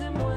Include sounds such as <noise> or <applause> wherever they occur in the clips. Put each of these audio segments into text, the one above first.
is it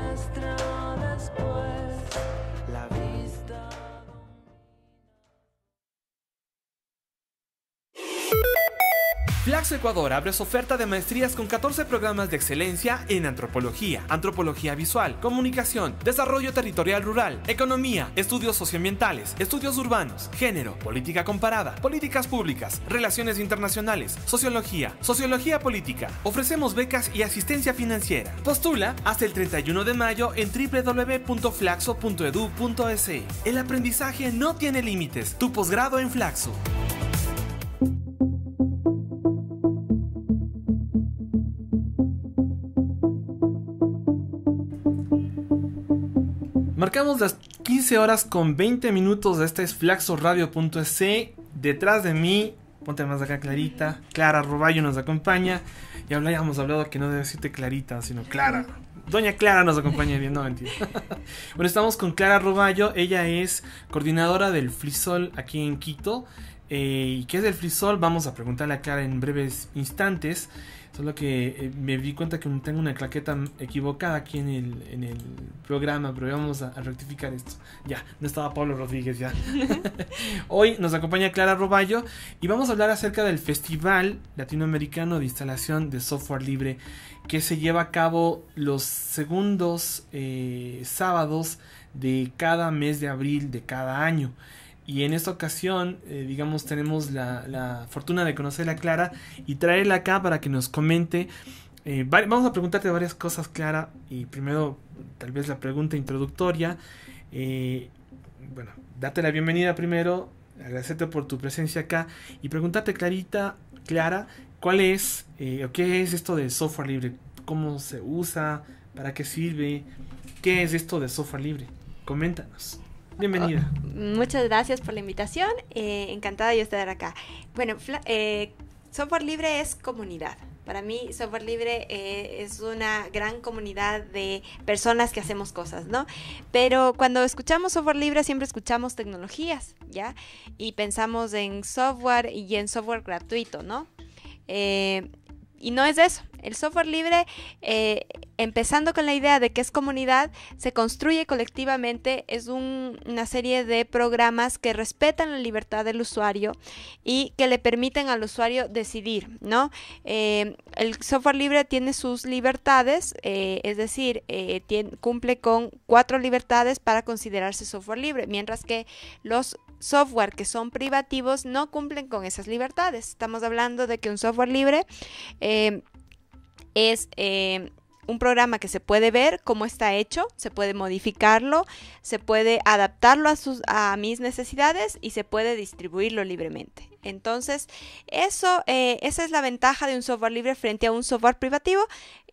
Flaxo Ecuador abre su oferta de maestrías con 14 programas de excelencia en antropología, antropología visual, comunicación, desarrollo territorial rural, economía, estudios socioambientales, estudios urbanos, género, política comparada, políticas públicas, relaciones internacionales, sociología, sociología política. Ofrecemos becas y asistencia financiera. Postula hasta el 31 de mayo en www.flaxo.edu.es. E. El aprendizaje no tiene límites. Tu posgrado en Flaxo. Llegamos las 15 horas con 20 minutos. de Esta es flaxoradio.es. Detrás de mí, ponte más acá Clarita. Clara Roballo nos acompaña. Y habíamos hablado que no debe decirte Clarita, sino Clara. Doña Clara nos acompaña bien, no mentira. <laughs> bueno, estamos con Clara Roballo. Ella es coordinadora del Frisol aquí en Quito. Eh, qué es el Frisol? Vamos a preguntarle a Clara en breves instantes. Solo que eh, me di cuenta que tengo una claqueta equivocada aquí en el, en el programa, pero vamos a, rectificar esto. Ya, no estaba Pablo Rodríguez ya. <laughs> <laughs> Hoy nos acompaña Clara Roballo y vamos a hablar acerca del Festival Latinoamericano de Instalación de Software Libre que se lleva a cabo los segundos eh, sábados de cada mes de abril de cada año. Y en esta ocasión, eh, digamos, tenemos la, fortuna de conocer a Clara y traerla acá para que nos comente. Eh, vamos a preguntarte varias cosas, Clara. Y primero, tal vez la pregunta introductoria. Eh, bueno, date la bienvenida primero, agradecerte por tu presencia acá y pregúntate, Clarita, Clara, ¿cuál es o qué es esto de software libre? ¿Cómo se usa? ¿Para qué sirve? ¿Qué es esto de software libre? Coméntanos. Bienvenida. Ah, muchas gracias por la invitación. Eh, encantada de estar acá. Bueno, eh, software libre es comunidad. Para mí, software libre eh, es una gran comunidad de personas que hacemos cosas, ¿no? Pero cuando escuchamos software libre siempre escuchamos tecnologías, ¿ya? Y pensamos en software y en software gratuito, ¿no? Eh, y no es eso. El software libre, eh, empezando con la idea de que es comunidad, se construye colectivamente, es una serie de programas que respetan la libertad del usuario y que le permiten al usuario decidir, ¿no? Eh, el software libre tiene sus libertades, eh, es decir, cumple con cuatro libertades para considerarse software libre, mientras que los software que son privativos no cumplen con esas libertades. Estamos hablando de que un software libre eh, es... Eh, un programa que se puede ver cómo está hecho, se puede modificarlo, se puede adaptarlo a, sus, a mis necesidades y se puede distribuirlo libremente. Entonces, eso, eh, esa es la ventaja de un software libre frente a un software privativo.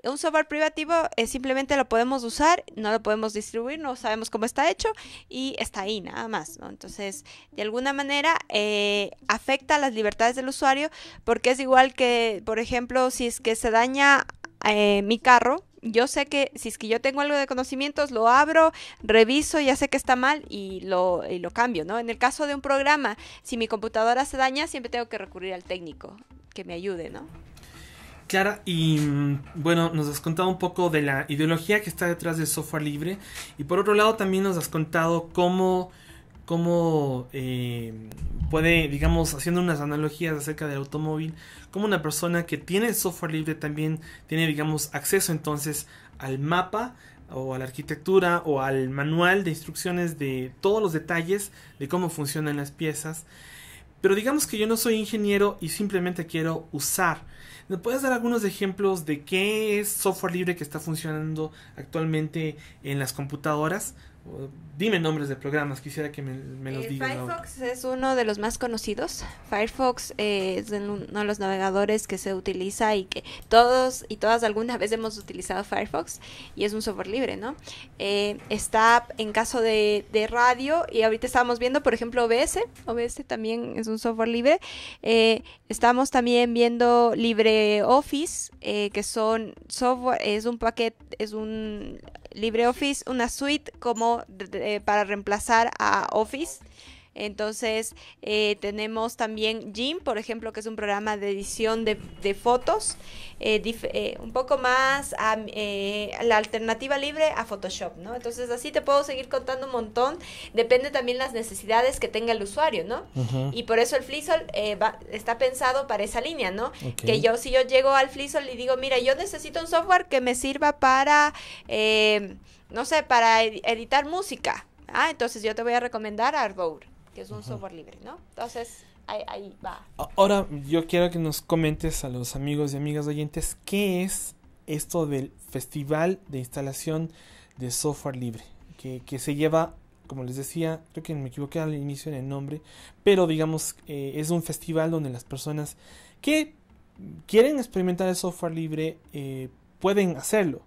Un software privativo es eh, simplemente lo podemos usar, no lo podemos distribuir, no sabemos cómo está hecho y está ahí nada más. Entonces, de alguna manera eh, afecta las libertades del usuario porque es igual que, por ejemplo, si es que se daña eh, mi carro, yo sé que si es que yo tengo algo de conocimientos, lo abro, reviso, ya sé que está mal y lo, lo cambio, ¿no? En el caso de un programa, si mi computadora se daña, siempre tengo que recurrir al técnico que me ayude, ¿no? Clara, y mm, bueno, nos has contado un poco de la ideología que está detrás del software libre y por otro lado también nos has contado cómo cómo eh, puede, digamos, haciendo unas analogías acerca del automóvil, como una persona que tiene software libre también tiene, digamos, acceso entonces al mapa o a la arquitectura o al manual de instrucciones de todos los detalles de cómo funcionan las piezas. Pero digamos que yo no soy ingeniero y simplemente quiero usar. ¿Me puedes dar algunos ejemplos de qué es software libre que está funcionando actualmente en las computadoras? Dime nombres de programas, quisiera que me, los eh, digas. Firefox es uno de los más conocidos. Firefox eh, es uno de los navegadores que se utiliza y que todos y todas alguna vez hemos utilizado Firefox y es un software libre, ¿no? Eh, está en caso de, de, radio y ahorita estábamos viendo, por ejemplo, OBS. OBS también es un software libre. estamos también viendo LibreOffice, que son software, es un paquete, es un LibreOffice una suite como para reemplazar a Office entonces, eh, tenemos también Jim, por ejemplo, que es un programa de edición de, fotos, eh, eh, un poco más a, la alternativa libre a Photoshop, ¿no? Entonces, así te puedo seguir contando un montón. Depende también las necesidades que tenga el usuario, ¿no? Y por eso el Flisol está pensado para esa línea, ¿no? Que yo, si yo llego al Flisol y digo, mira, yo necesito un software que me sirva para, no sé, para editar música. Ah, entonces yo te voy a recomendar Ardour que es un software libre, ¿no? Entonces, ahí, va. Ahora, yo quiero que nos comentes a los amigos y amigas oyentes qué es esto del Festival de Instalación de Software Libre, que, se lleva, como les decía, creo que me equivoqué al inicio en el nombre, pero digamos, eh, es un festival donde las personas que quieren experimentar el software libre eh, pueden hacerlo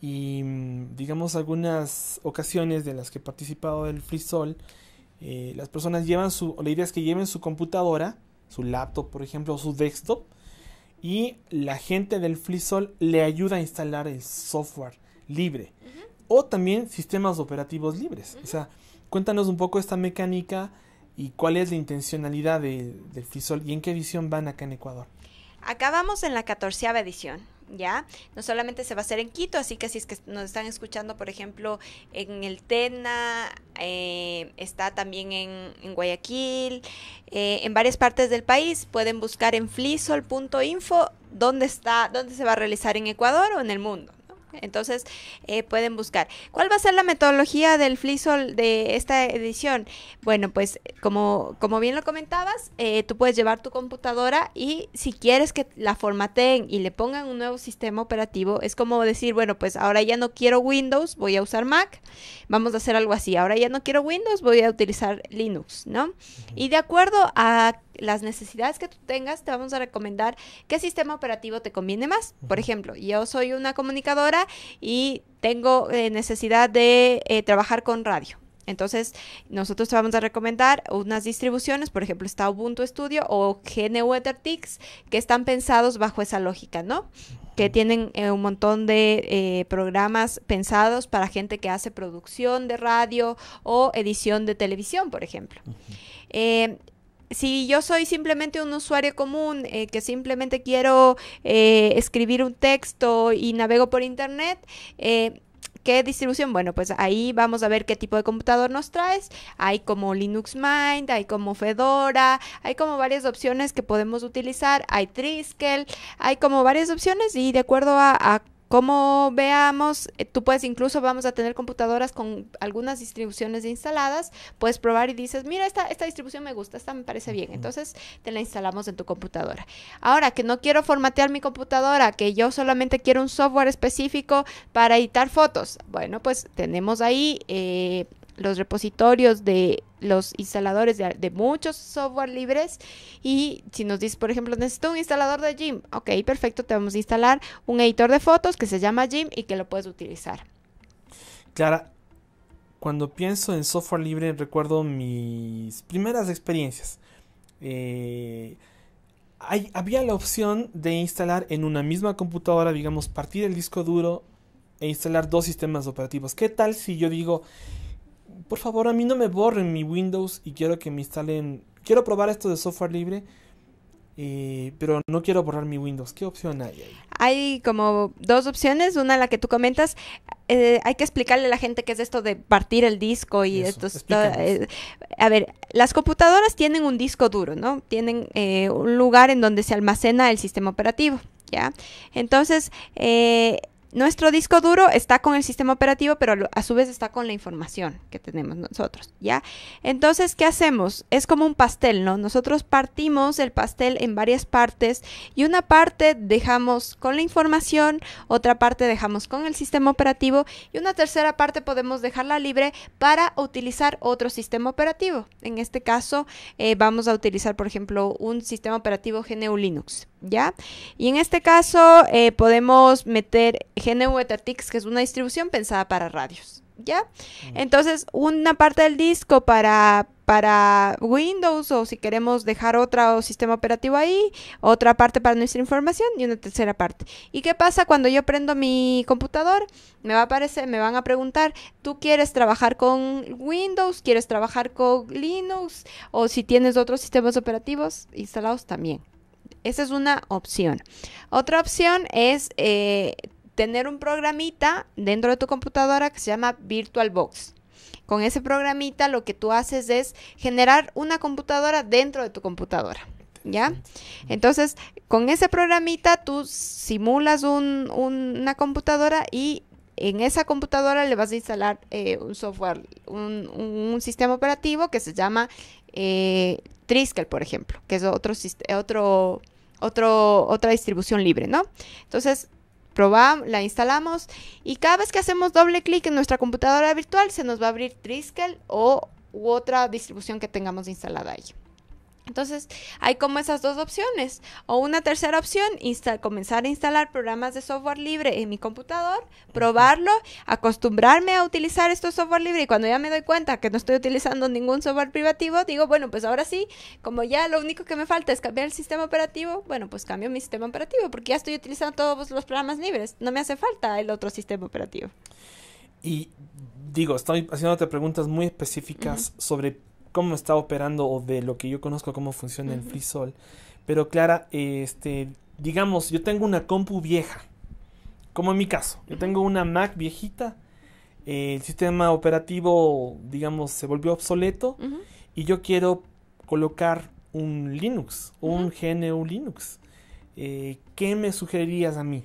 y mm, digamos algunas ocasiones de las que he participado del FreeSol eh, las personas llevan su, la idea es que lleven su computadora, su laptop, por ejemplo, o su desktop, y la gente del FreeSol le ayuda a instalar el software libre o también sistemas operativos libres. O sea, cuéntanos un poco esta mecánica y cuál es la intencionalidad del FreeSol y en qué edición van acá en Ecuador. Acabamos en la catorceava edición. ¿ya? No solamente se va a hacer en Quito, así que si es que nos están escuchando, por ejemplo, en el Tena, eh, está también en, Guayaquil, eh, en varias partes del país, pueden buscar en flisol.info dónde está, dónde se va a realizar en Ecuador o en el mundo. Entonces eh, pueden buscar. ¿Cuál va a ser la metodología del FliSol de esta edición? Bueno, pues como, como bien lo comentabas, eh, tú puedes llevar tu computadora y si quieres que la formateen y le pongan un nuevo sistema operativo, es como decir, bueno, pues ahora ya no quiero Windows, voy a usar Mac, vamos a hacer algo así. Ahora ya no quiero Windows, voy a utilizar Linux, ¿no? Y de acuerdo a las necesidades que tú tengas, te vamos a recomendar qué sistema operativo te conviene más. Por ejemplo, yo soy una comunicadora y tengo eh, necesidad de eh, trabajar con radio. Entonces, nosotros te vamos a recomendar unas distribuciones, por ejemplo, está Ubuntu Studio o GNU EtherTix, que están pensados bajo esa lógica, ¿no? Que tienen eh, un montón de programas pensados para gente que hace producción de radio o edición de televisión, por ejemplo si yo soy simplemente un usuario común eh, que simplemente quiero eh, escribir un texto y navego por internet, eh, ¿Qué distribución? Bueno, pues ahí vamos a ver qué tipo de computador nos traes. Hay como Linux Mind, hay como Fedora, hay como varias opciones que podemos utilizar. Hay Triskel, hay como varias opciones y de acuerdo a como veamos, eh, tú puedes incluso, vamos a tener computadoras con algunas distribuciones instaladas, puedes probar y dices, mira, esta, esta distribución me gusta, esta me parece bien, entonces te la instalamos en tu computadora. Ahora, que no quiero formatear mi computadora, que yo solamente quiero un software específico para editar fotos, bueno, pues tenemos ahí eh, los repositorios de los instaladores de, muchos software libres y si nos dices, por ejemplo, necesito un instalador de Jim, ok, perfecto, te vamos a instalar un editor de fotos que se llama Jim y que lo puedes utilizar. Clara, cuando pienso en software libre recuerdo mis primeras experiencias. Eh, había la opción de instalar en una misma computadora, digamos, partir el disco duro e instalar dos sistemas operativos. ¿Qué tal si yo digo, por favor, a mí no me borren mi Windows y quiero que me instalen. Quiero probar esto de software libre, eh, pero no quiero borrar mi Windows. ¿Qué opción hay ahí? Hay como dos opciones. Una, la que tú comentas. Eh, hay que explicarle a la gente qué es esto de partir el disco y esto. Eh, a ver, las computadoras tienen un disco duro, ¿no? Tienen un lugar en donde se almacena el sistema operativo, ¿ya? Entonces, eh nuestro disco duro está con el sistema operativo, pero a su vez está con la información que tenemos nosotros, ¿ya? Entonces, ¿qué hacemos? Es como un pastel, ¿no? Nosotros partimos el pastel en varias partes y una parte dejamos con la información, otra parte dejamos con el sistema operativo y una tercera parte podemos dejarla libre para utilizar otro sistema operativo. En este caso, eh, vamos a utilizar, por ejemplo, un sistema operativo GNU Linux. ¿ya? Y en este caso eh, podemos meter GNU EtherTix, que es una distribución pensada para radios, ¿ya? Mm. Entonces, una parte del disco para, para Windows o si queremos dejar otro sistema operativo ahí, otra parte para nuestra información y una tercera parte. ¿Y qué pasa cuando yo prendo mi computador? Me va a aparecer, me van a preguntar, ¿tú quieres trabajar con Windows? ¿Quieres trabajar con Linux? O si tienes otros sistemas operativos instalados también. Esa es una opción. Otra opción es eh, tener un programita dentro de tu computadora que se llama VirtualBox. Con ese programita lo que tú haces es generar una computadora dentro de tu computadora. ¿Ya? Entonces, con ese programita tú simulas una computadora y en esa computadora le vas a instalar eh, un software, un, sistema operativo que se llama eh, Triskel, por ejemplo, que es otro, otro otra distribución libre, ¿no? Entonces, probamos, la instalamos y cada vez que hacemos doble clic en nuestra computadora virtual se nos va a abrir Triskel o u otra distribución que tengamos instalada ahí. Entonces, hay como esas dos opciones. O una tercera opción, comenzar a instalar programas de software libre en mi computador, probarlo, acostumbrarme a utilizar estos software libre y cuando ya me doy cuenta que no estoy utilizando ningún software privativo, digo, bueno, pues ahora sí, como ya lo único que me falta es cambiar el sistema operativo, bueno, pues cambio mi sistema operativo porque ya estoy utilizando todos los programas libres, no me hace falta el otro sistema operativo. Y digo, estoy haciéndote preguntas muy específicas sobre cómo está operando o de lo que yo conozco cómo funciona el FreeSol. Pero Clara, este, digamos, yo tengo una compu vieja, como en mi caso, yo tengo una Mac viejita, el sistema operativo, digamos, se volvió obsoleto y yo quiero colocar un Linux, un GNU Linux. Eh, ¿Qué me sugerirías a mí?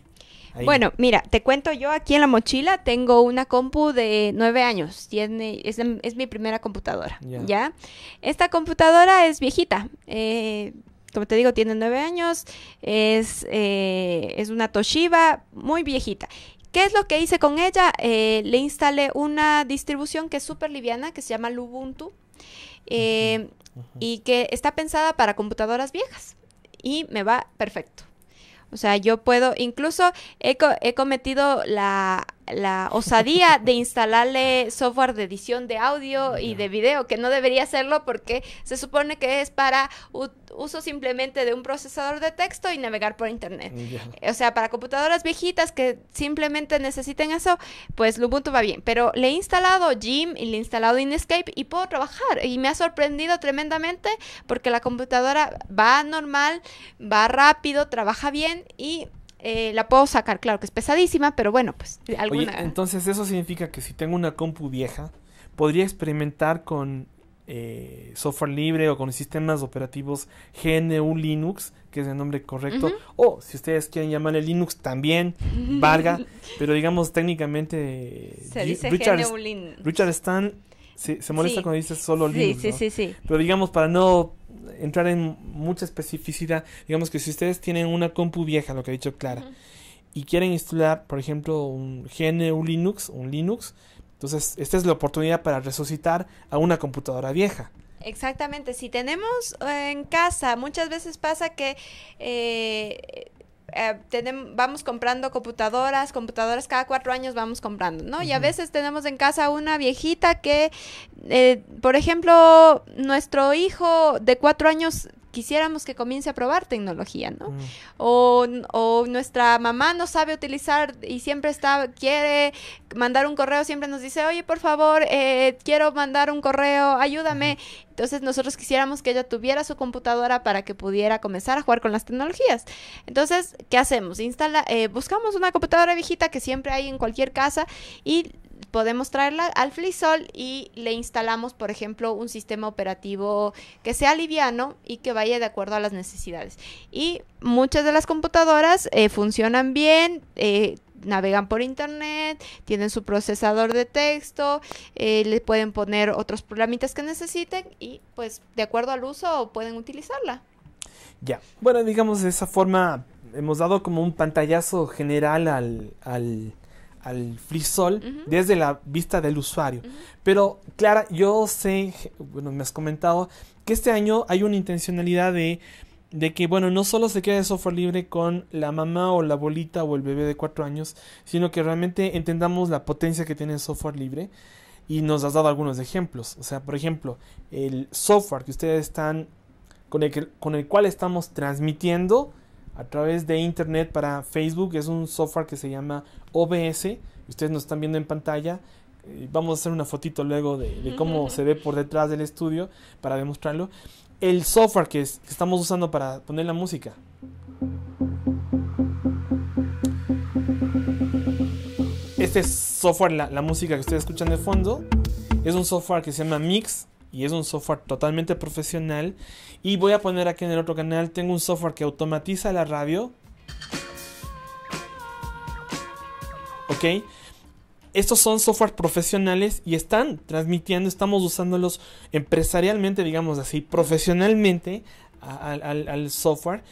Bueno, mira, te cuento yo aquí en la mochila tengo una compu de nueve años. Tiene, es, mi primera computadora. ¿Ya? Esta computadora es viejita. Eh, como te digo, tiene nueve años. Es, eh, es una Toshiba muy viejita. ¿Qué es lo que hice con ella? Eh, le instalé una distribución que es súper liviana, que se llama Lubuntu, y que está pensada para computadoras viejas. Y me va perfecto. O sea, yo puedo, incluso he, he cometido la la osadía de instalarle software de edición de audio y de video, que no debería hacerlo porque se supone que es para uso simplemente de un procesador de texto y navegar por internet. O sea, para computadoras viejitas que simplemente necesiten eso, pues Lubuntu va bien. Pero le he instalado Jim y le he instalado Inkscape y puedo trabajar. Y me ha sorprendido tremendamente porque la computadora va normal, va rápido, trabaja bien y eh, la puedo sacar, claro que es pesadísima, pero bueno, pues alguna... entonces eso significa que si tengo una compu vieja, podría experimentar con eh, software libre o con sistemas operativos GNU Linux, que es el nombre correcto, o si ustedes quieren llamarle Linux también, valga, <laughs> pero digamos técnicamente... Se dice Richard, GNU Linux. Richard Stan se, molesta cuando dices solo Linux. Sí, sí, sí. Pero digamos para no entrar en mucha especificidad. Digamos que si ustedes tienen una compu vieja, lo que ha dicho Clara, y quieren instalar, por ejemplo, un GNU Linux, un Linux, entonces esta es la oportunidad para resucitar a una computadora vieja. Exactamente, si tenemos eh, en casa, muchas veces pasa que eh, eh, tenemos, vamos comprando computadoras, computadoras cada cuatro años vamos comprando, ¿no? Y a veces tenemos en casa una viejita que, eh, por ejemplo, nuestro hijo de cuatro años quisiéramos que comience a probar tecnología, ¿no? Mm. O, nuestra mamá no sabe utilizar y siempre está, quiere mandar un correo, siempre nos dice, oye, por favor, eh, quiero mandar un correo, ayúdame. Entonces nosotros quisiéramos que ella tuviera su computadora para que pudiera comenzar a jugar con las tecnologías. Entonces, ¿qué hacemos? Instala, eh, buscamos una computadora viejita que siempre hay en cualquier casa y podemos traerla al FliSol y le instalamos, por ejemplo, un sistema operativo que sea liviano y que vaya de acuerdo a las necesidades. Y muchas de las computadoras eh, funcionan bien, eh, navegan por internet, tienen su procesador de texto, eh, le pueden poner otros programitas que necesiten y pues de acuerdo al uso pueden utilizarla. Ya, bueno, digamos de esa forma hemos dado como un pantallazo general al al frisol desde la vista del usuario. Pero Clara, yo sé, bueno, me has comentado que este año hay una intencionalidad de, que, bueno, no solo se quede software libre con la mamá o la abuelita o el bebé de cuatro años, sino que realmente entendamos la potencia que tiene el software libre. Y nos has dado algunos ejemplos. O sea, por ejemplo, el software que ustedes están, con con el cual estamos transmitiendo a través de internet para Facebook. Es un software que se llama OBS. Ustedes nos están viendo en pantalla. Eh, vamos a hacer una fotito luego de, cómo se ve por detrás del estudio para demostrarlo. El software que, estamos usando para poner la música. Este software, la, la música que ustedes escuchan de fondo, es un software que se llama Mix y es un software totalmente profesional. Y voy a poner aquí en el otro canal, tengo un software que automatiza la radio. ¿Ok? Estos son software profesionales y están transmitiendo, estamos usándolos empresarialmente, digamos así, profesionalmente al, al software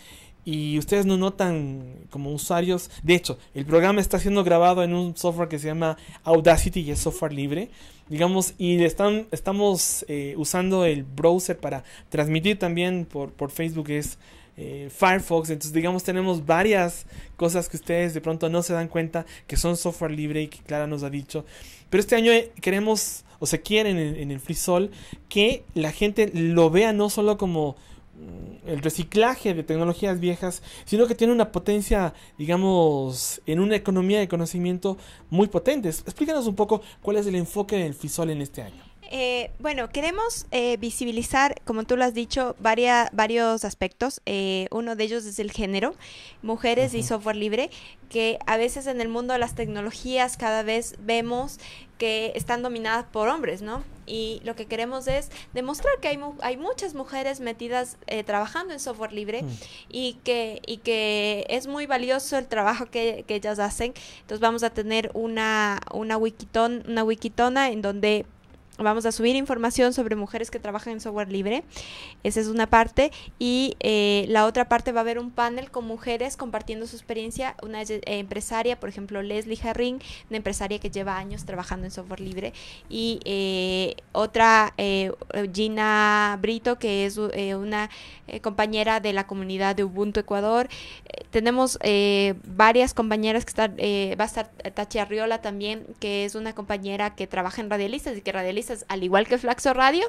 y ustedes no notan como usuarios. De hecho, el programa está siendo grabado en un software que se llama Audacity y es software libre. Digamos, y están, estamos eh, usando el browser para transmitir también por, por Facebook, es eh, Firefox. Entonces, digamos, tenemos varias cosas que ustedes de pronto no se dan cuenta que son software libre y que Clara nos ha dicho. Pero este año eh, queremos, o se quieren en, en el FreeSol, que la gente lo vea no solo como Mm, el reciclaje de tecnologías viejas, sino que tiene una potencia, digamos, en una economía de conocimiento muy potente. Explícanos un poco cuál es el enfoque del FISOL en este año. Eh, bueno, queremos eh, visibilizar, como tú lo has dicho, varios aspectos. Eh, uno de ellos es el género, mujeres y software libre, que a veces en el mundo de las tecnologías cada vez vemos que están dominadas por hombres, ¿no? y lo que queremos es demostrar que hay, hay muchas mujeres metidas eh, trabajando en software libre mm. y, que, y que es muy valioso el trabajo que, ellas hacen. Entonces vamos a tener una, una, una wikitona en donde Vamos a subir información sobre mujeres que trabajan en software libre. Esa es una parte. Y eh, la otra parte va a haber un panel con mujeres compartiendo su experiencia. Una eh, empresaria, por ejemplo, Leslie Herring, una empresaria que lleva años trabajando en software libre. Y eh, otra, Gina Brito, que es una compañera de la comunidad de Ubuntu Ecuador. tenemos varias compañeras que están, va a estar Tachi Arriola también, que es una compañera que trabaja en Radialistas y que Radialistas al igual que Flaxo Radio,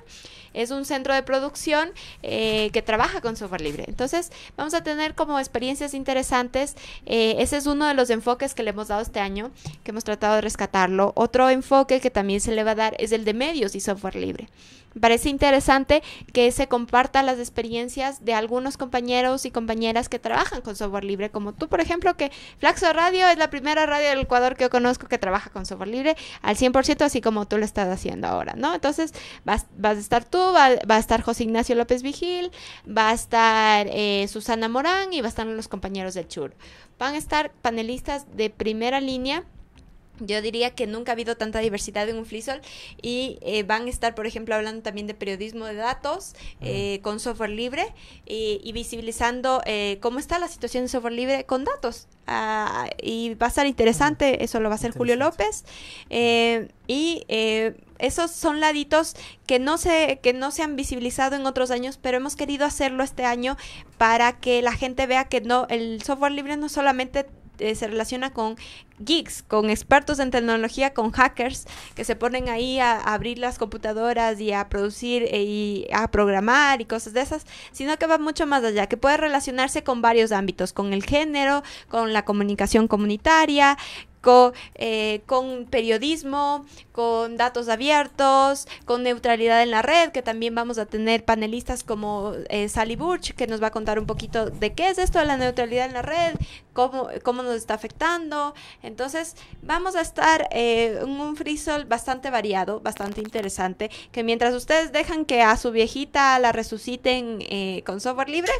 es un centro de producción eh, que trabaja con software libre. Entonces, vamos a tener como experiencias interesantes. Eh, ese es uno de los enfoques que le hemos dado este año, que hemos tratado de rescatarlo. Otro enfoque que también se le va a dar es el de medios y software libre parece interesante que se compartan las experiencias de algunos compañeros y compañeras que trabajan con software libre, como tú, por ejemplo, que Flaxo Radio es la primera radio del Ecuador que yo conozco que trabaja con software libre al 100%, así como tú lo estás haciendo ahora, ¿no? Entonces, vas, vas a estar tú, va, a estar José Ignacio López Vigil, va a estar eh, Susana Morán y va a estar los compañeros del CHUR. Van a estar panelistas de primera línea yo diría que nunca ha habido tanta diversidad en un FLISOL y eh, van a estar, por ejemplo, hablando también de periodismo de datos eh, con software libre y, visibilizando eh, cómo está la situación de software libre con datos. Ah, y va a ser interesante, eso lo va a hacer Julio López. y esos son laditos que no se que no se han visibilizado en otros años, pero hemos querido hacerlo este año para que la gente vea que no el software libre no solamente eh, se relaciona con geeks, con expertos en tecnología, con hackers que se ponen ahí a, abrir las computadoras y a producir eh, y a programar y cosas de esas, sino que va mucho más allá, que puede relacionarse con varios ámbitos, con el género, con la comunicación comunitaria, eh, con, periodismo, con datos abiertos, con neutralidad en la red, que también vamos a tener panelistas como eh, Sally Burch, que nos va a contar un poquito de qué es esto de la neutralidad en la red, cómo, cómo nos está afectando. Entonces, vamos a estar eh, en un frisol bastante variado, bastante interesante, que mientras ustedes dejan que a su viejita la resuciten eh, con software libre,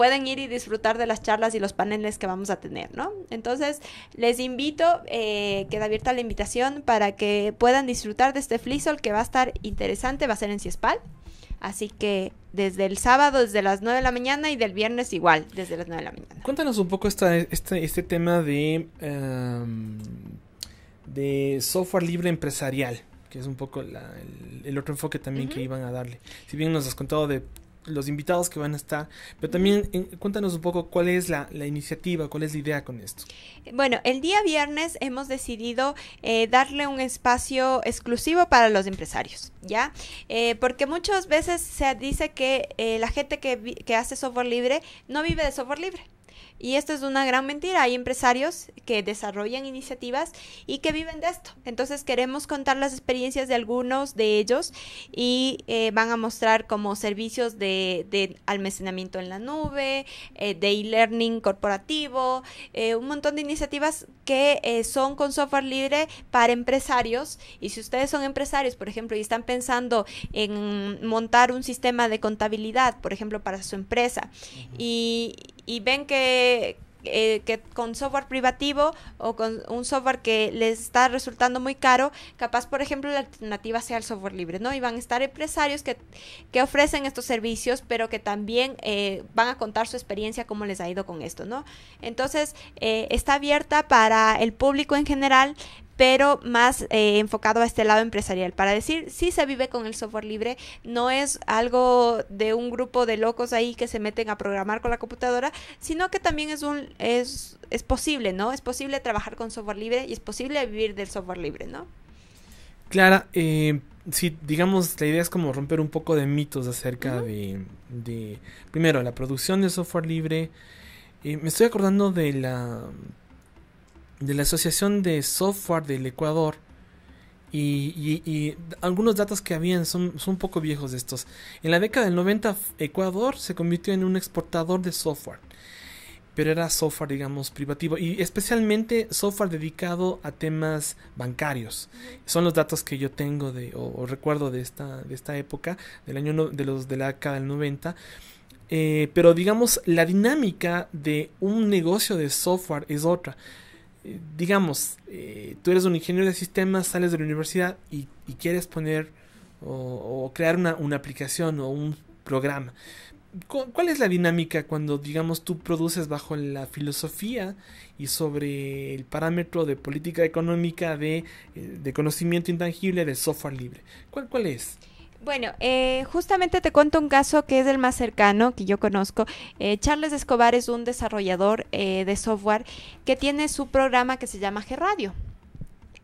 pueden ir y disfrutar de las charlas y los paneles que vamos a tener, ¿no? Entonces, les invito, eh, queda abierta la invitación para que puedan disfrutar de este flisol que va a estar interesante, va a ser en Ciespal. Así que desde el sábado, desde las 9 de la mañana y del viernes igual, desde las 9 de la mañana. Cuéntanos un poco este, este tema de, em, de software libre empresarial, que es un poco el, otro enfoque también que iban a darle. Si bien nos has contado de los invitados que van a estar, pero también eh, cuéntanos un poco cuál es la, iniciativa, cuál es la idea con esto. Bueno, el día viernes hemos decidido eh, darle un espacio exclusivo para los empresarios, ¿ya? Eh, porque muchas veces se dice que la gente que hace software libre no vive de software libre. Y esto es una gran mentira. Hay empresarios que desarrollan iniciativas y que viven de esto. Entonces queremos contar las experiencias de algunos de ellos y eh, van a mostrar como servicios de, de almacenamiento en la nube, eh, de e-learning corporativo, eh, un montón de iniciativas que son con software libre para empresarios. Y si ustedes son empresarios, por ejemplo, y están pensando en montar un sistema de contabilidad, por ejemplo, para su empresa, y, y ven que, eh, que con software privativo o con un software que les está resultando muy caro, capaz, por ejemplo, la alternativa sea el software libre, ¿no? Y van a estar empresarios que, ofrecen estos servicios, pero que también eh, van a contar su experiencia, cómo les ha ido con esto, ¿no? Entonces, eh, está abierta para el público en general, pero más eh, enfocado a este lado empresarial, para decir, sí se vive con el software libre, no es algo de un grupo de locos ahí que se meten a programar con la computadora, sino que también es un es, es posible, ¿no? Es posible trabajar con software libre y es posible vivir del software libre, ¿no? Clara, eh, sí, digamos, la idea es como romper un poco de mitos acerca de, primero, la producción de software libre. Eh, me estoy acordando de la de la Asociación de Software del Ecuador. Y, algunos datos que habían son, un poco viejos estos. En la década del 90 Ecuador se convirtió en un exportador de software, pero era software digamos privativo y especialmente software dedicado a temas bancarios. Son los datos que yo tengo de, o, recuerdo de esta, de esta época, del año de, los, de la década del 90. Eh, pero digamos la dinámica de un negocio de software es otra. Eh, digamos, eh, tú eres un ingeniero de sistemas, sales de la universidad y, quieres poner o, crear una, aplicación o un programa. ¿Cuál es la dinámica cuando, digamos, tú produces bajo la filosofía y sobre el parámetro de política económica de, eh, de conocimiento intangible de software libre? ¿Cuál, cuál es? Bueno, eh, justamente te cuento un caso que es el más cercano que yo conozco. Eh, Charles Escobar es un desarrollador eh, de software que tiene su programa que se llama G-Radio.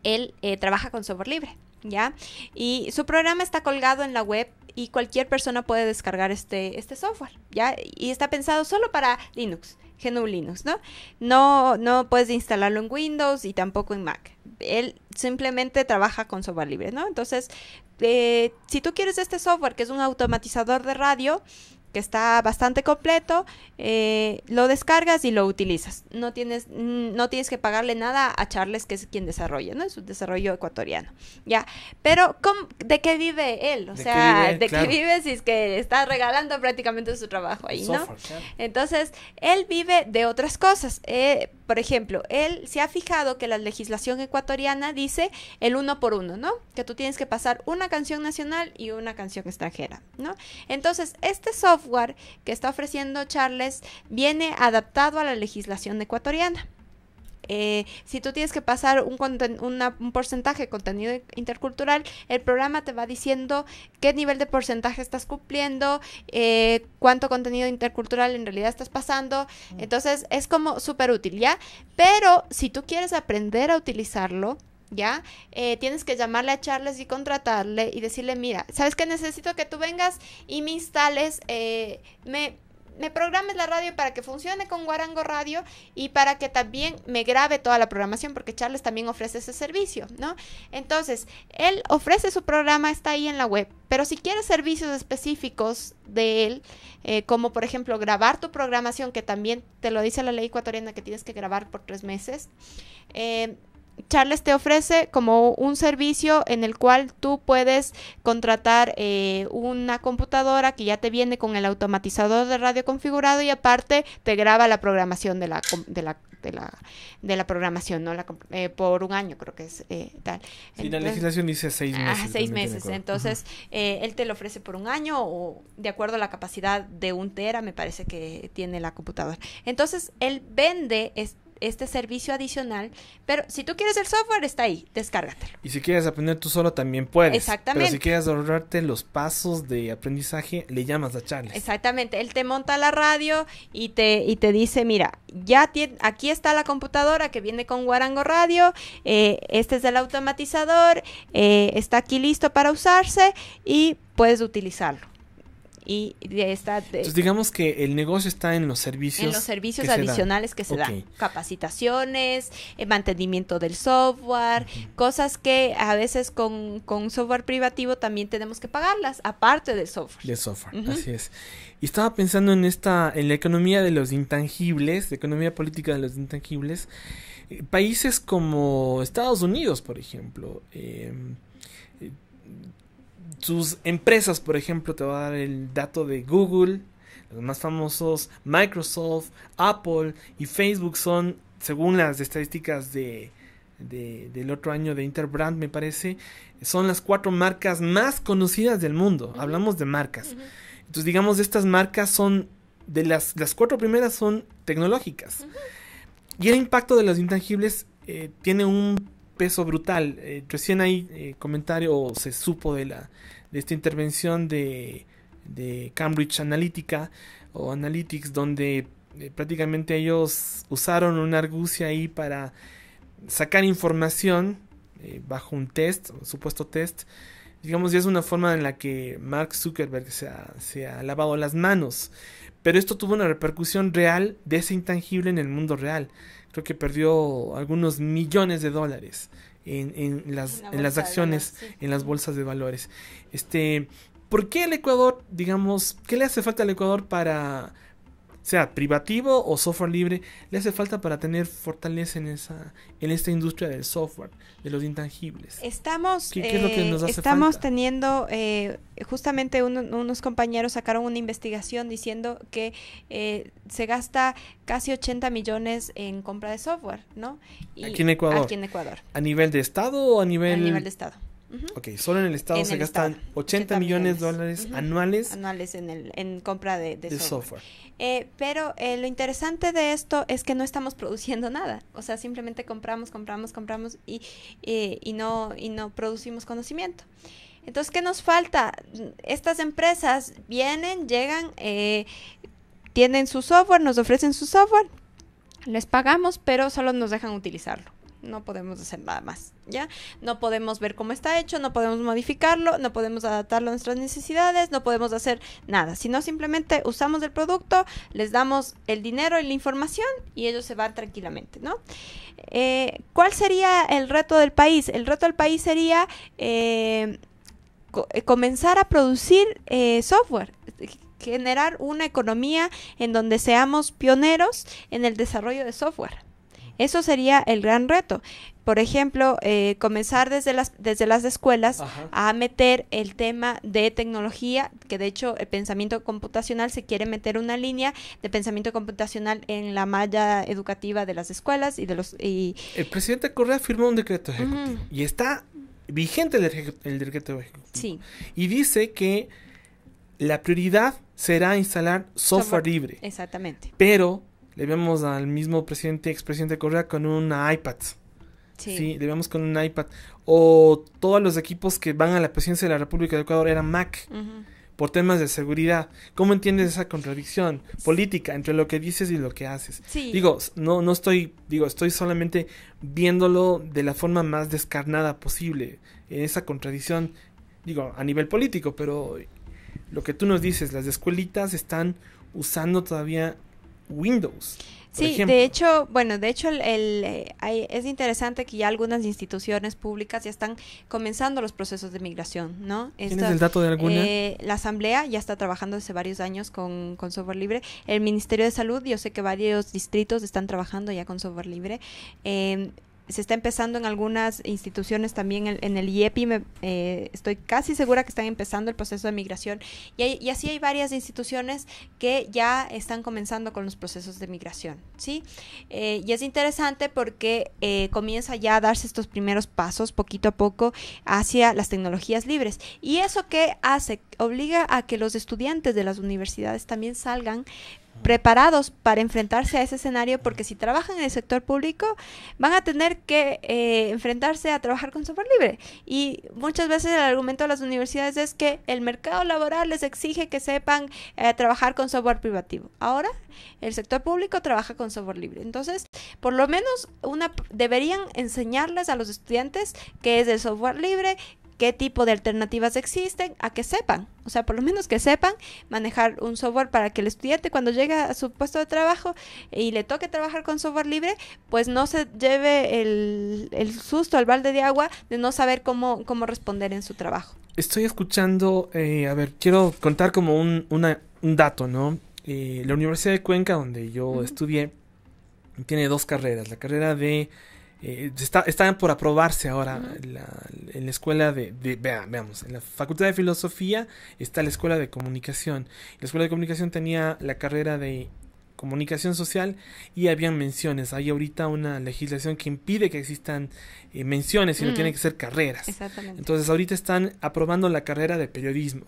Él trabaja con software libre, ¿ya? Y su programa está colgado en la web y cualquier persona puede descargar este, este software, ¿ya? Y está pensado solo para Linux. GNU Linux, ¿no? No, no puedes instalarlo en Windows y tampoco en Mac. Él simplemente trabaja con software libre, ¿no? Entonces, eh, si tú quieres este software que es un automatizador de radio, está bastante completo, eh, lo descargas y lo utilizas. No tienes, mm, no tienes que pagarle nada a Charles, que es quien desarrolla, ¿no? Es un desarrollo ecuatoriano, ¿ya? Pero, ¿de qué vive él? O sea, ¿de qué vive si es que está regalando prácticamente su trabajo ahí, ¿no? Entonces, él vive de otras cosas. Eh, por ejemplo, él se ha fijado que la legislación ecuatoriana dice el uno por uno, ¿no? Que tú tienes que pasar una canción nacional y una canción extranjera, ¿no? Entonces, este software que está ofreciendo Charles viene adaptado a la legislación ecuatoriana. Eh, si tú tienes que pasar un, porcentaje de contenido intercultural, el programa te va diciendo qué nivel de porcentaje estás cumpliendo, eh, cuánto contenido intercultural en realidad estás pasando. Entonces es como súper útil, ¿ya? Pero si tú quieres aprender a utilizarlo, ¿ya? Eh, tienes que llamarle a Charles y contratarle y decirle, mira, ¿sabes qué? Necesito que tú vengas y me instales, eh, me me programes la radio para que funcione con Guarango Radio y para que también me grabe toda la programación, porque Charles también ofrece ese servicio, ¿no? Entonces, él ofrece su programa, está ahí en la web, pero si quieres servicios específicos de él, eh, como por ejemplo grabar tu programación, que también te lo dice la ley ecuatoriana que tienes que grabar por tres meses, eh, Charles te ofrece como un servicio en el cual tú puedes contratar eh, una computadora que ya te viene con el automatizador de radio configurado y aparte te graba la programación de la, de la, de la, de la programación, ¿no? La, eh, por un año creo que es eh, tal. y la legislación dice seis ah, meses. Ah, seis meses. Entonces, él te lo ofrece por un año o de acuerdo a la capacidad de un tera, me parece que tiene la computadora. Entonces, él vende este servicio adicional, pero si tú quieres el software, está ahí, descárgatelo. Y si quieres aprender tú solo, también puedes. Exactamente. Pero si quieres ahorrarte los pasos de aprendizaje, le llamas a Charles. Exactamente, él te monta la radio y te, y te dice, mira, ya aquí está la computadora que viene con Guarango Radio, eh, este es el automatizador, eh, está aquí listo para usarse y puedes utilizarlo y de esta... Entonces digamos que el negocio está en los servicios. En los servicios adicionales que se dan. Capacitaciones, eh, mantenimiento del software, cosas que a veces con, software privativo también tenemos que pagarlas, aparte del software. Del software, así es. Y estaba pensando en esta, en la economía de los intangibles, la economía política de los intangibles. Eh, países como Estados Unidos, por ejemplo. Eh, sus empresas, por ejemplo, te va a dar el dato de Google, los más famosos Microsoft, Apple y Facebook son, según las estadísticas de, del otro año de Interbrand, me parece, son las cuatro marcas más conocidas del mundo. Hablamos de marcas. Entonces, digamos, estas marcas son, de las, las cuatro primeras son tecnológicas. Y el impacto de los intangibles eh, tiene un peso brutal. Eh, recién hay eh, comentario o se supo de, la, de esta intervención de, Cambridge Analytica o Analytics, donde eh, prácticamente ellos usaron una argucia ahí para sacar información bajo un test, un supuesto test. Digamos, ya es una forma en la que Mark Zuckerberg se ha lavado las manos. Pero esto tuvo una repercusión real de ese intangible en el mundo real que perdió algunos millones de dólares en, las, acciones, en las bolsas de valores. Este, ¿Por qué el Ecuador, digamos, qué le hace falta al Ecuador para sea privativo o software libre, le hace falta para tener fortaleza en esa en esta industria del software, de los intangibles. Estamos, estamos teniendo, justamente unos compañeros sacaron una investigación diciendo que eh, se gasta casi 80 millones en compra de software, ¿no? aquí en Ecuador. Aquí en Ecuador. ¿A nivel de Estado o a nivel...? A nivel de Estado. Okay, Ok, solo en el estado se gastan 80, millones de dólares anuales. en, compra de, software. Eh, pero eh, lo interesante de esto es que no estamos <laughs> produciendo nada. O sea, simplemente compramos, compramos, compramos eh, y, no, y no producimos conocimiento. Entonces, ¿qué nos falta? Estas empresas vienen, llegan, tienen su software, nos ofrecen su software, les pagamos, pero solo nos dejan utilizarlo no podemos hacer nada más, ¿ya? No podemos ver cómo está hecho, no podemos modificarlo, no podemos adaptarlo a nuestras necesidades, no podemos hacer nada, sino simplemente usamos el producto, les damos el dinero y la información y ellos se van tranquilamente, ¿no? Eh, ¿Cuál sería el reto del país? El reto del país sería eh, eh, comenzar a producir software generar una economía en donde seamos pioneros en el desarrollo de software. Eso sería el gran reto. Por ejemplo, eh, comenzar desde las, desde las escuelas a meter el tema de tecnología, que de hecho el pensamiento computacional se quiere meter una línea de pensamiento computacional en la malla educativa de las escuelas y de los... Y... El presidente Correa firmó un decreto ejecutivo y está vigente el, decreto ejecutivo. Sí. Y dice que la prioridad será instalar software libre. Exactamente. Pero le vemos al mismo presidente, expresidente Correa con un iPad. Sí. le vemos con un iPad. O todos los equipos que van a la presidencia de la República de Ecuador eran Mac. Por temas de seguridad. ¿Cómo entiendes esa contradicción política entre lo que dices y lo que haces? Sí. Digo, no, no estoy, digo, estoy solamente viéndolo de la forma más descarnada posible. En eh, esa contradicción, digo, a nivel político, pero lo que tú nos dices, las escuelitas están usando todavía Windows. Sí, de hecho, bueno, de hecho el, eh, es interesante que ya algunas instituciones públicas ya están comenzando los procesos de migración, ¿no? ¿Tienes el dato de alguna? Eh, la Asamblea ya está trabajando desde varios años con, software libre. El Ministerio de Salud, yo sé que varios distritos están trabajando ya con software libre. Em, se está empezando en algunas instituciones también en, el IEPI, e me, eh, estoy casi segura que están empezando el proceso de migración y, así hay varias instituciones que ya están comenzando con los procesos de migración, ¿sí? Eh, y es interesante porque eh, comienza ya a darse estos primeros pasos poquito a poco hacia las tecnologías libres y eso ¿qué hace obliga a que los estudiantes de las universidades también salgan preparados para enfrentarse a ese escenario porque si trabajan en el sector público van a tener que eh, enfrentarse a trabajar con software libre. Y muchas veces el argumento de las universidades es que el mercado laboral les exige que sepan eh, trabajar con software privativo. Ahora el sector público trabaja con software libre. Entonces, por lo menos una deberían enseñarles a los estudiantes que es el software libre, qué tipo de alternativas existen, a que sepan, o sea, por lo menos que sepan manejar un software para que el estudiante cuando llega a su puesto de trabajo y le toque trabajar con software libre, pues no se lleve el, el susto al balde de agua de no saber cómo, cómo responder en su trabajo. Estoy escuchando, eh, a ver, quiero contar como un, una, un dato, ¿no? Eh, la Universidad de Cuenca, donde yo estudié, tiene dos carreras, la carrera de eh, están por aprobarse ahora en la escuela de, veamos, en la Facultad de Filosofía está la escuela de comunicación. La escuela de comunicación tenía la carrera de comunicación social y habían menciones. Hay ahorita una legislación que impide que existan eh, menciones, sino que tienen que ser carreras. Exactamente. Entonces ahorita están aprobando la carrera de periodismo.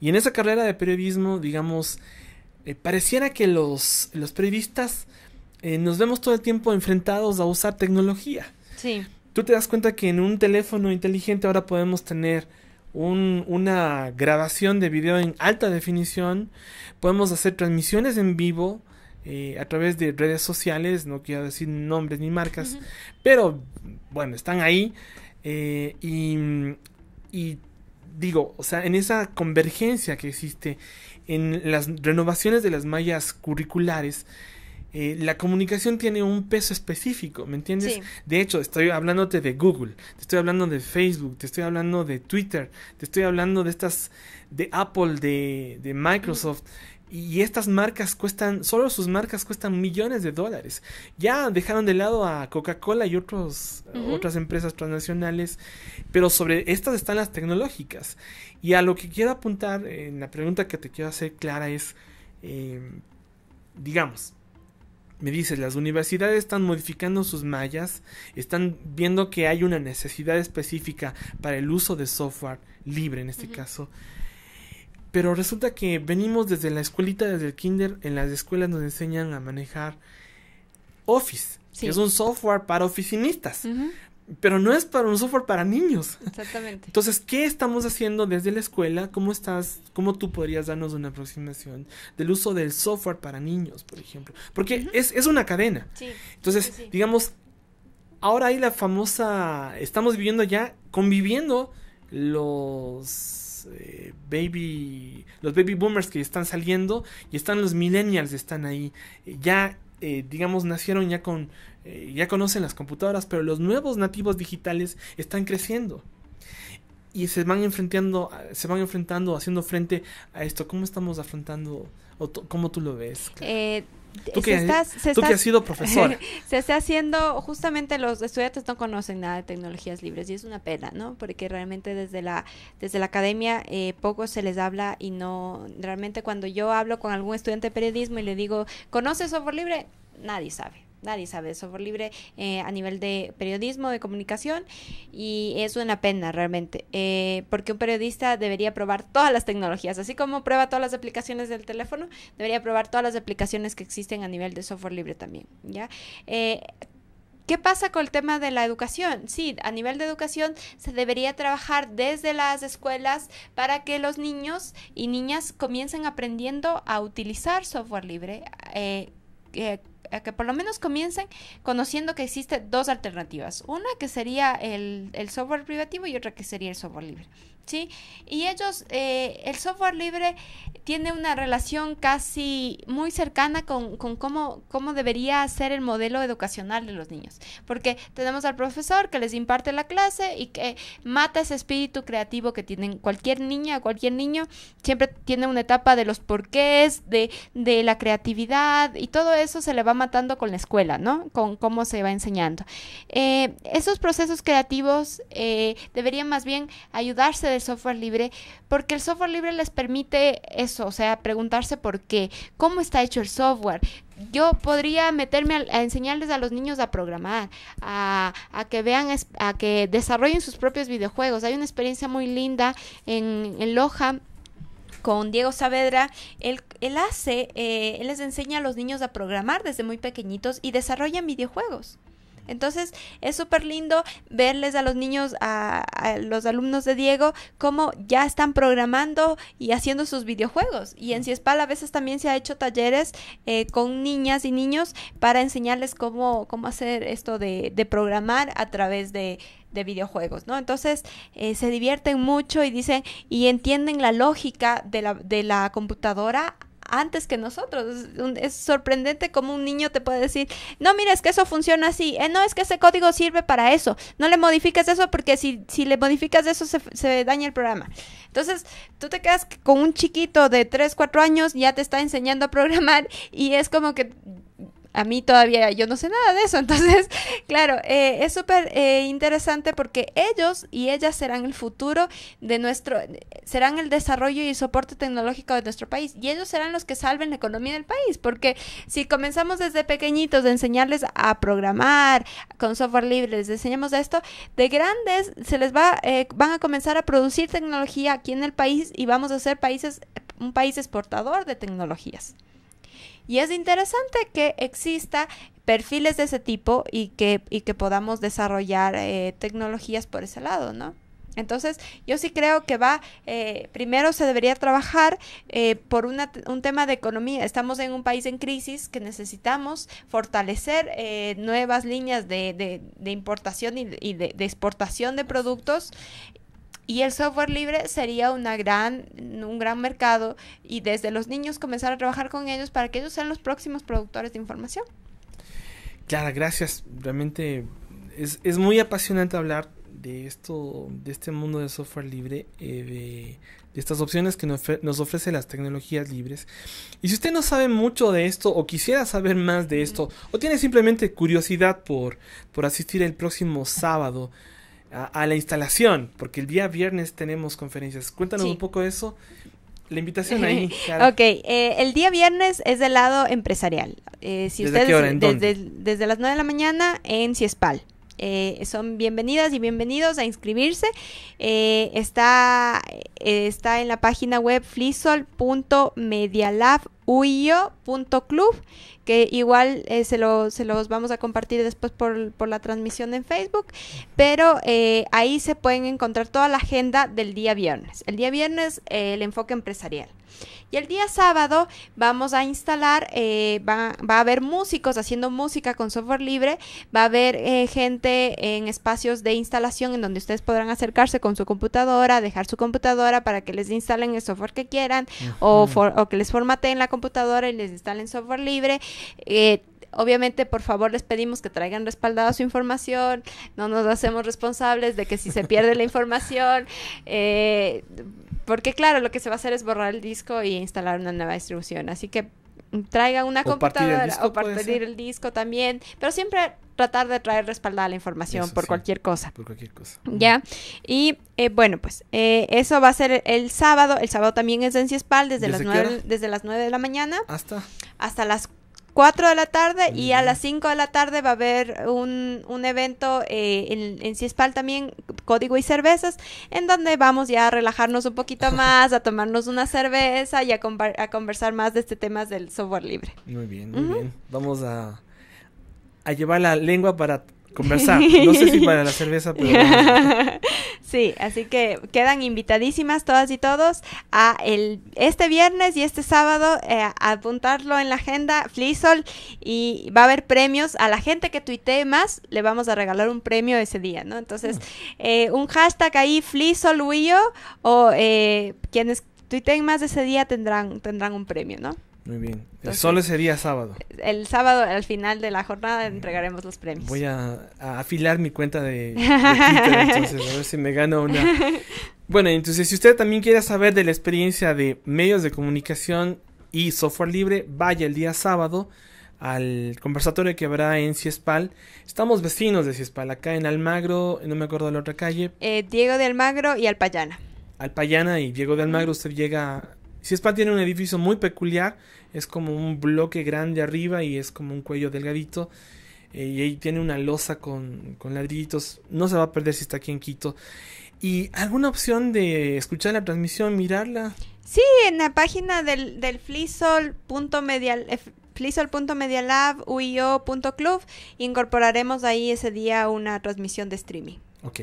Y en esa carrera de periodismo, digamos, eh, pareciera que los, los periodistas eh, nos vemos todo el tiempo enfrentados a usar tecnología. Sí. Tú te das cuenta que en un teléfono inteligente ahora podemos tener una grabación de video en alta definición, podemos hacer transmisiones en vivo, eh, a través de redes sociales, no quiero decir nombres ni marcas, pero bueno, están ahí eh, y, y, digo, o sea, en esa convergencia que existe en las renovaciones de las mallas curriculares, eh, la comunicación tiene un peso específico, ¿me entiendes? De hecho, estoy hablándote de Google, te estoy hablando de Facebook, te estoy hablando de Twitter, te estoy hablando de estas, de Apple, de, de Microsoft. Y estas marcas cuestan, solo sus marcas cuestan millones de dólares. Ya dejaron de lado a Coca-Cola y otros, otras empresas transnacionales, pero sobre estas están las tecnológicas. Y a lo que quiero apuntar en eh, la pregunta que te quiero hacer, Clara, es, eh, digamos, me dices, las universidades están modificando sus mallas, están viendo que hay una necesidad específica para el uso de software libre en este caso. Pero resulta que venimos desde la escuelita, desde el kinder, en las escuelas nos enseñan a manejar Office, que es un software para oficinistas pero no es para un software para niños. Exactamente. Entonces, ¿qué estamos haciendo desde la escuela? ¿Cómo estás? ¿Cómo tú podrías darnos una aproximación del uso del software para niños, por ejemplo? Porque es, es, una cadena. Sí. Entonces, digamos, ahora hay la famosa, estamos viviendo ya, conviviendo los eh, baby, los baby boomers que están saliendo y están los millennials, están ahí, ya, eh, digamos, nacieron ya con eh, ya conocen las computadoras, pero los nuevos nativos digitales están creciendo y se van enfrentando, se van enfrentando, haciendo frente a esto. ¿Cómo estamos afrontando? O ¿Cómo tú lo ves? Eh, tú, que, estás, has sido profesor. <laughs> se está haciendo, justamente los estudiantes no conocen nada de tecnologías libres y es una pena, ¿no? Porque realmente desde la, desde la academia eh, poco se les habla y no, realmente cuando yo hablo con algún estudiante de periodismo y le digo, ¿conoces software libre? Nadie sabe nadie sabe de software libre eh, a nivel de periodismo, de comunicación, y es una pena realmente, eh, porque un periodista debería probar todas las tecnologías, así como prueba todas las aplicaciones del teléfono, debería probar todas las aplicaciones que existen a nivel de software libre también, ¿ya? Eh, ¿Qué pasa con el tema de la educación? Sí, a nivel de educación se debería trabajar desde las escuelas para que los niños y niñas comiencen aprendiendo a utilizar software libre que por lo menos comiencen conociendo que existe dos alternativas. Una que sería el, el software privativo y otra que sería el software libre. Y ellos, eh, el software libre tiene una relación casi muy cercana con, cómo, cómo, debería ser el modelo educacional de los niños, porque tenemos al profesor que les imparte la clase y que mata ese espíritu creativo que tienen cualquier niña, cualquier niño, siempre tiene una etapa de los porqués, de, de la creatividad y todo eso se le va matando con la escuela, ¿no? Con cómo se va enseñando. Eh, esos procesos creativos eh, deberían más bien ayudarse de software libre, porque el software libre les permite eso, o sea, preguntarse por qué, cómo está hecho el software. Yo podría meterme a, enseñarles a los niños a programar, a, a que vean, a que desarrollen sus propios videojuegos. Hay una experiencia muy linda en, en Loja con Diego Saavedra, él, hace, eh, él les enseña a los niños a programar desde muy pequeñitos y desarrollan videojuegos. Entonces es súper lindo verles a los niños, a, los alumnos de Diego, cómo ya están programando y haciendo sus videojuegos. Y en Ciespal a veces también se ha hecho talleres eh, con niñas y niños para enseñarles cómo, cómo hacer esto de, programar a través de, videojuegos, ¿no? Entonces eh, se divierten mucho y dicen y entienden la lógica de la, de la computadora antes que nosotros. Es, sorprendente como un niño te puede decir, no, mira, es que eso funciona así, eh, no, es que ese código sirve para eso, no le modifiques eso porque si, si le modificas eso se, se daña el programa. Entonces, tú te quedas con un chiquito de 3, 4 años, ya te está enseñando a programar y es como que a mí todavía yo no sé nada de eso. <laughs> Entonces, claro, eh, es súper eh, interesante porque ellos y ellas serán el futuro de nuestro, serán el desarrollo y soporte tecnológico de nuestro país. Y ellos serán los que salven la economía del país, porque si comenzamos desde pequeñitos de enseñarles a programar con software libre, les enseñamos esto, de grandes se les va, eh, van a comenzar a producir tecnología aquí en el país y vamos a ser países, un país exportador de tecnologías. Y es interesante que exista perfiles de ese tipo y que, y que podamos desarrollar eh, tecnologías por ese lado, ¿no? Entonces, yo sí creo que va, eh, primero se debería trabajar eh, por un tema de economía. Estamos en un país en crisis que necesitamos fortalecer nuevas líneas de, importación y, de, exportación de productos y el software libre sería una gran, un gran mercado y desde los niños comenzar a trabajar con ellos para que ellos sean los próximos productores de información. Clara, gracias. Realmente es, es muy apasionante hablar de esto, de este mundo del software libre, eh, de, de, estas opciones que nos, nos ofrecen las tecnologías libres. Y si usted no sabe mucho de esto o quisiera saber más de esto, o tiene simplemente curiosidad por, por asistir el próximo sábado, a, la instalación, porque el día viernes tenemos conferencias. Cuéntanos un poco eso. La invitación ahí. <laughs> ok, eh, el día viernes es del lado empresarial. Eh, si ¿Desde ustedes, Desde, las 9 de la mañana en Ciespal. Eh, son bienvenidas y bienvenidos a inscribirse. está, está en la página web flisol.medialab.com uio.club, que igual eh, se, se, los vamos a compartir después por, por la transmisión en Facebook, pero eh, ahí se pueden encontrar toda la agenda del día viernes. El día viernes eh, el enfoque empresarial. Y el día sábado vamos a instalar, va, va, a haber músicos haciendo música con software libre, va a haber gente en espacios de instalación en donde ustedes podrán acercarse con su computadora, dejar su computadora para que les instalen el software que quieran o, o que les formateen la computadora computadora y les instalen software libre. Eh, obviamente por favor les pedimos que traigan respaldada su información, no nos hacemos responsables de que si se pierde la <laughs> información, eh, porque claro, lo que se va a hacer es borrar el disco y instalar una nueva distribución, así que traiga una computadora o o partir el disco también, pero siempre tratar de traer respaldada la información por cualquier cosa. Por cualquier cosa. Ya. Y eh, bueno, pues eh, eso va a ser el sábado. El sábado también es en Ciespal desde, las 9, desde las nueve de la mañana. Hasta. Hasta las 4 de la tarde y a las 5 de la tarde va a haber un, evento eh, en, Ciespal también, Código y Cervezas, en donde vamos ya a relajarnos un poquito <laughs> más, a tomarnos una cerveza y a, conversar más de este tema del software libre. Muy bien, muy bien. Vamos a a llevar la lengua para conversar. No sé si para la cerveza, pero. <laughs> sí, así que quedan invitadísimas todas y todos a el este viernes y este sábado eh, a apuntarlo en la agenda Flisol y va a haber premios a la gente que tuitee más le vamos a regalar un premio ese día, ¿no? Entonces eh, un hashtag ahí Flisol o eh, quienes tuiteen más ese día tendrán tendrán un premio, ¿no? Muy bien. solo Solo día sábado. El sábado, al final de la jornada, entregaremos los premios. Voy a, afilar mi cuenta de, a ver si me gano una. <laughs> Bueno, entonces, si usted también quiere saber de la experiencia de medios de comunicación y software libre, vaya el día sábado al conversatorio que habrá en Ciespal. Estamos vecinos de Ciespal, acá en Almagro, no me acuerdo de la otra calle. Eh, Diego de Almagro y Alpayana. Alpayana y Diego de Almagro, usted llega si espa tiene un edificio muy peculiar, es como un bloque grande arriba y es como un cuello delgadito. Eh, y ahí tiene una losa con, con ladrillitos, no se va a perder si está aquí en Quito. ¿Y alguna opción de escuchar la transmisión, mirarla? Sí, en la página del, del eh, club incorporaremos ahí ese día una transmisión de streaming. Ok.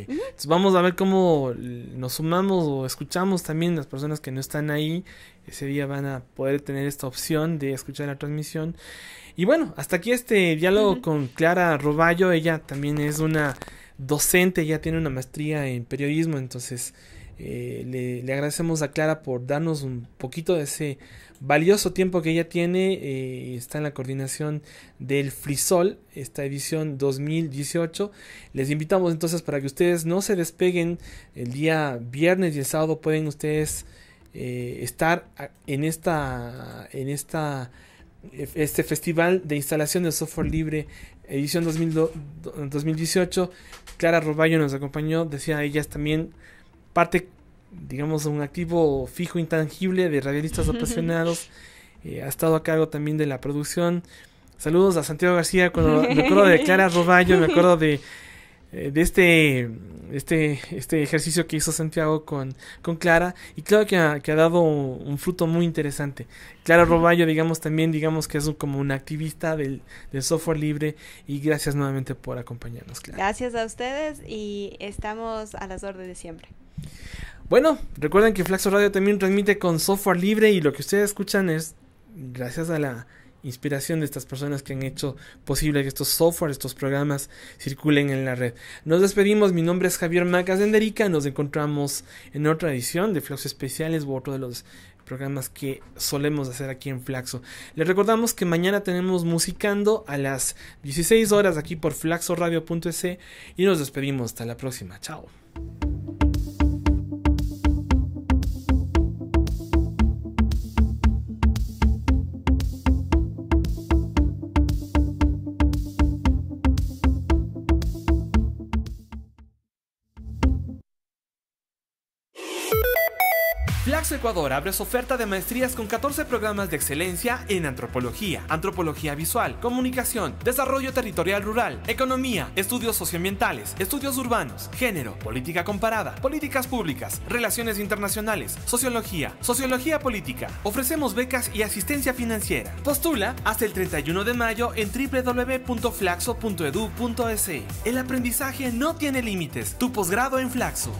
vamos a ver cómo nos sumamos o escuchamos también las personas que no están ahí. Ese día van a poder tener esta opción de escuchar la transmisión. Y bueno, hasta aquí este diálogo con Clara Roballo. Ella también es una docente, ya tiene una maestría en periodismo, entonces eh, le, agradecemos a Clara por darnos un poquito de ese valioso tiempo que ella tiene. Eh, está en la coordinación del Frisol, esta edición 2018. Les invitamos entonces para que ustedes no se despeguen. El día viernes y el sábado pueden ustedes eh, estar en esta, en esta este festival de instalación de software libre edición 2018 Clara Roballo nos acompañó decía ellas también parte, digamos, un activo fijo intangible de radialistas <laughs> apasionados. Eh, ha estado a cargo también de la producción. Saludos a Santiago García, me acuerdo de Clara Roballo, me acuerdo de, eh, de este, este, este ejercicio que hizo Santiago con, con Clara y claro que ha, dado un fruto muy interesante. Clara Roballo, digamos también, digamos que es como una activista del, software libre y gracias nuevamente por acompañarnos, Clara. Gracias a ustedes y estamos a las de diciembre. Bueno, recuerden que Flaxo Radio también transmite con software libre y lo que ustedes escuchan es gracias a la inspiración de estas personas que han hecho posible que estos software, estos programas circulen en la red. Nos despedimos, mi nombre es Javier Macas de Enderica, nos encontramos en otra edición de Flaxo Especiales u otro de los programas que solemos hacer aquí en Flaxo. Les recordamos que mañana tenemos musicando a las 16 horas aquí por flaxoradio.es e y nos despedimos. Hasta la próxima. Chao. Ecuador abre su oferta de maestrías con 14 programas de excelencia en antropología, antropología visual, comunicación, desarrollo territorial rural, economía, estudios socioambientales, estudios urbanos, género, política comparada, políticas públicas, relaciones internacionales, sociología, sociología política. Ofrecemos becas y asistencia financiera. Postula hasta el 31 de mayo en www.flaxo.edu.se. El aprendizaje no tiene límites. Tu posgrado en Flaxo.